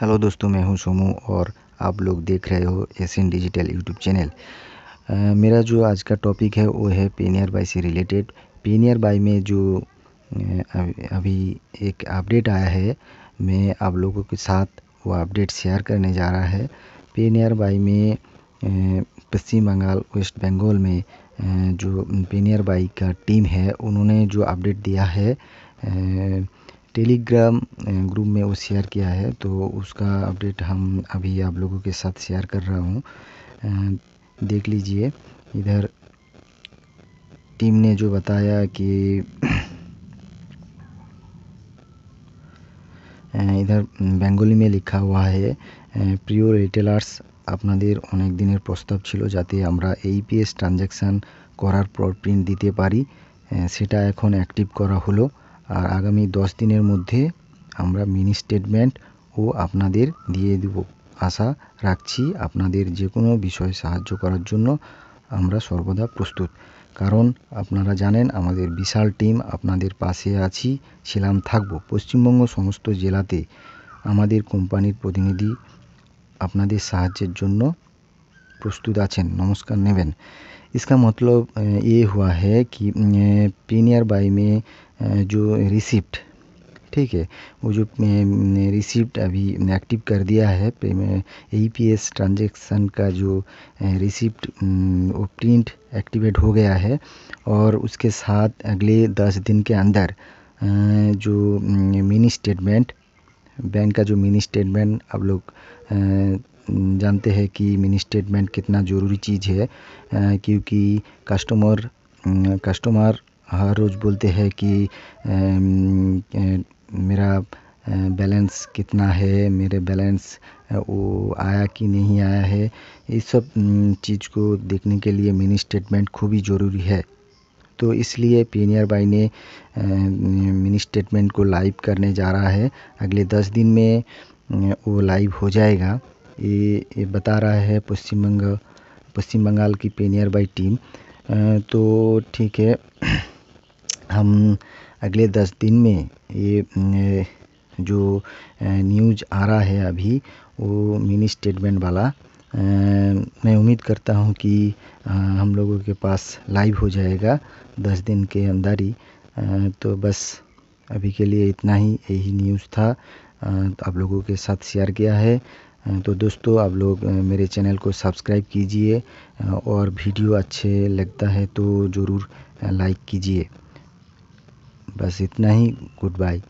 hello दोस्तों मैं हूं सोमू और आप लोग देख रहे हो एशियन डिजिटल यूट्यूब चैनल मेरा जो आज का टॉपिक है वो है पेनियर बाई से रिलेटेड पेनियर बाई में जो अभी एक अपडेट आया है मैं आप लोगों के साथ वो अपडेट शेयर करने जा रहा है पेनियर बाई में पश्चिम बंगाल वेस्ट बंगाल में जो पेनियर बाई का टीम है उन्होंने जो अपडेट दिया है टेलीग्राम ग्रुप में वो शेयर किया है तो उसका अपडेट हम अभी आप लोगों के साथ शेयर कर रहा हूँ देख लीजिए इधर टीम ने जो बताया कि इधर बेंगोली में लिखा हुआ है प्रियो रिटेलार्स अपन अनेक दिन प्रस्ताव छो जाते ट्रांजेक्शन करार पर प्रिंट दीते एक्टिव करा हलो আর আগামী দশ দিনের মধ্যে আমরা মিনি স্টেটমেন্ট ও আপনাদের দিয়ে দেব আশা রাখছি আপনাদের যে কোনো বিষয়ে সাহায্য করার জন্য আমরা সর্বদা প্রস্তুত কারণ আপনারা জানেন আমাদের বিশাল টিম আপনাদের পাশে আছি ছিলাম থাকব পশ্চিমবঙ্গ সমস্ত জেলাতে আমাদের কোম্পানির প্রতিনিধি আপনাদের সাহায্যের জন্য প্রস্তুত আছেন নমস্কার নেবেন ইসকা মতলব এ হুয়া হ্যাঁ কি पीनियर বাই में जो रिसिप्ट ठीक है वो जो रिसिप्ट अभी एक्टिव कर दिया है ई पी एस ट्रांजेक्शन का जो रिसिप्ट वो प्रिंट एक्टिवेट हो गया है और उसके साथ अगले दस दिन के अंदर जो मिनी स्टेटमेंट बैंक का जो मिनी स्टेटमेंट आप लोग जानते हैं कि मिनी स्टेटमेंट कितना ज़रूरी चीज़ है क्योंकि कस्टमर कस्टमर हर रोज़ बोलते हैं कि मेरा बैलेंस कितना है मेरे बैलेंस वो आया कि नहीं आया है ये सब चीज़ को देखने के लिए मिनी स्टेटमेंट खूब ही ज़रूरी है तो इसलिए पी बाई ने मिनी स्टेटमेंट को लाइव करने जा रहा है अगले दस दिन में वो लाइव हो जाएगा ये, ये बता रहा है पश्चिम बंगाल पश्चिम बंगाल की पेनियर बाई टीम तो ठीक है हम अगले दस दिन में ये जो न्यूज आ रहा है अभी वो मिनी स्टेटमेंट वाला मैं उम्मीद करता हूँ कि हम लोगों के पास लाइव हो जाएगा दस दिन के अंदर ही तो बस अभी के लिए इतना ही यही न्यूज़ था तो आप लोगों के साथ शेयर किया है तो दोस्तों आप लोग मेरे चैनल को सब्सक्राइब कीजिए और वीडियो अच्छे लगता है तो ज़रूर लाइक कीजिए बस इतना ही गुड बाय